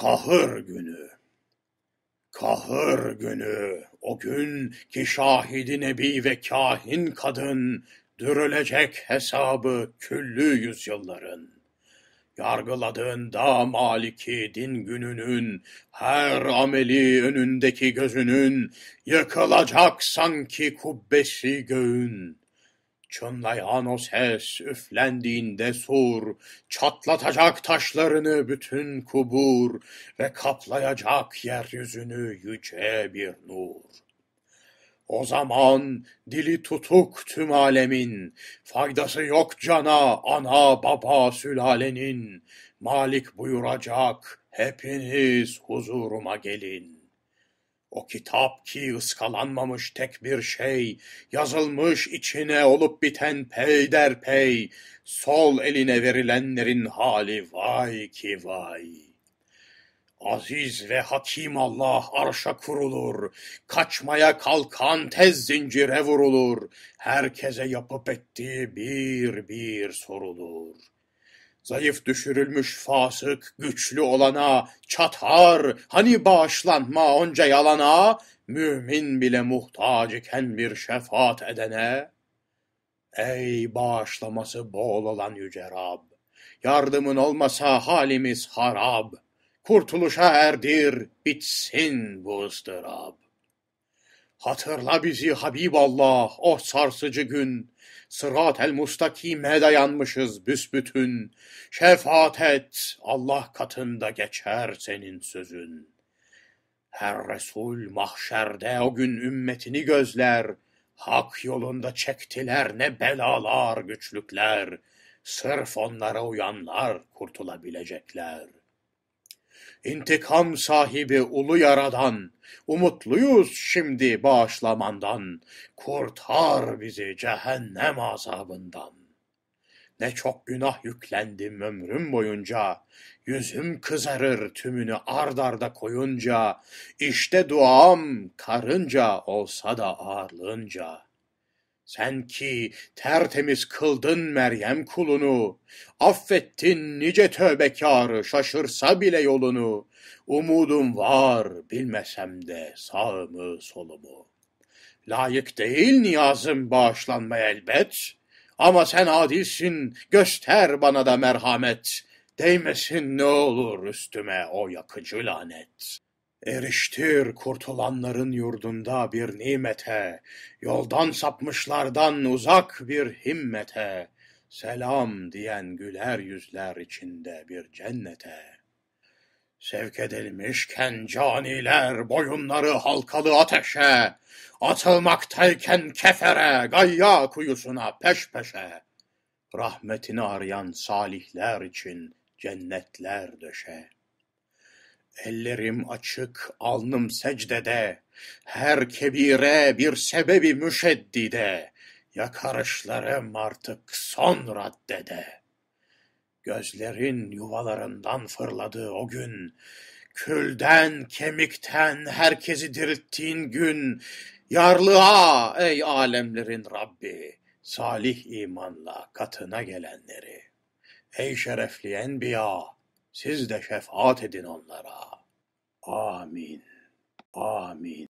kahır günü. Kahır günü, o gün ki şahidi nebi ve kahin kadın, dürülecek hesabı küllü yüzyılların. Yargıladığında maliki din gününün, her ameli önündeki gözünün, yıkılacak sanki kubbesi göğün.'' Çınlayan o ses üflendiğinde sur, çatlatacak taşlarını bütün kubur ve kaplayacak yeryüzünü yüce bir nur. O zaman dili tutuk tüm alemin, faydası yok cana, ana, baba, sülalenin, malik buyuracak, hepiniz huzuruma gelin. O kitap ki ıskalanmamış tek bir şey, yazılmış içine olup biten peyderpey, sol eline verilenlerin hali vay ki vay. Aziz ve hakim Allah arşa kurulur, kaçmaya kalkan tez zincire vurulur, herkese yapıp ettiği bir bir sorulur.'' Zayıf düşürülmüş fasık güçlü olana çatar hani bağışlanma onca yalana mümin bile muhtaç iken bir şefaat edene ey bağışlaması bol olan yüce Rab yardımın olmasa halimiz harab kurtuluşa erdir bitsin bu ıstırap Hatırla bizi Habib Allah, oh sarsıcı gün. Sırat-el mustakime dayanmışız büsbütün. Şefaat et, Allah katında geçer senin sözün. Her Resul mahşerde o gün ümmetini gözler. Hak yolunda çektiler ne belalar, güçlükler. Sırf onlara uyanlar kurtulabilecekler.'' İntikam sahibi ulu yaradan, umutluyuz şimdi bağışlamandan, kurtar bizi cehennem azabından. Ne çok günah yüklendim ömrüm boyunca, yüzüm kızarır tümünü ardarda koyunca, işte duam karınca olsa da ağırlığınca.'' Sen ki tertemiz kıldın Meryem kulunu, affettin nice tövbekarı şaşırsa bile yolunu. Umudum var bilmesem de sağımı solumu. Layık değil niyazım bağışlanmaya elbet. Ama sen adilsin, göster bana da merhamet. Değmesin ne olur üstüme o yakıcı lanet. Eriştir kurtulanların yurdunda bir nimete, Yoldan sapmışlardan uzak bir himmete, Selam diyen güler yüzler içinde bir cennete. Sevk edilmişken caniler boyunları halkalı ateşe, Atılmaktayken kefere, gayya kuyusuna peş peşe, Rahmetini arayan salihler için cennetler döşe. Ellerim açık, alnım secdede, her kebire bir sebebi müşeddide, yakarışlarım artık son raddede. Gözlerin yuvalarından fırladığı o gün, külden, kemikten herkesi dirilttiğin gün, yarlığa ey alemlerin Rabbi, salih imanla katına gelenleri. Ey şerefli enbiya, siz de şefaat edin onlara. Amin. Amin.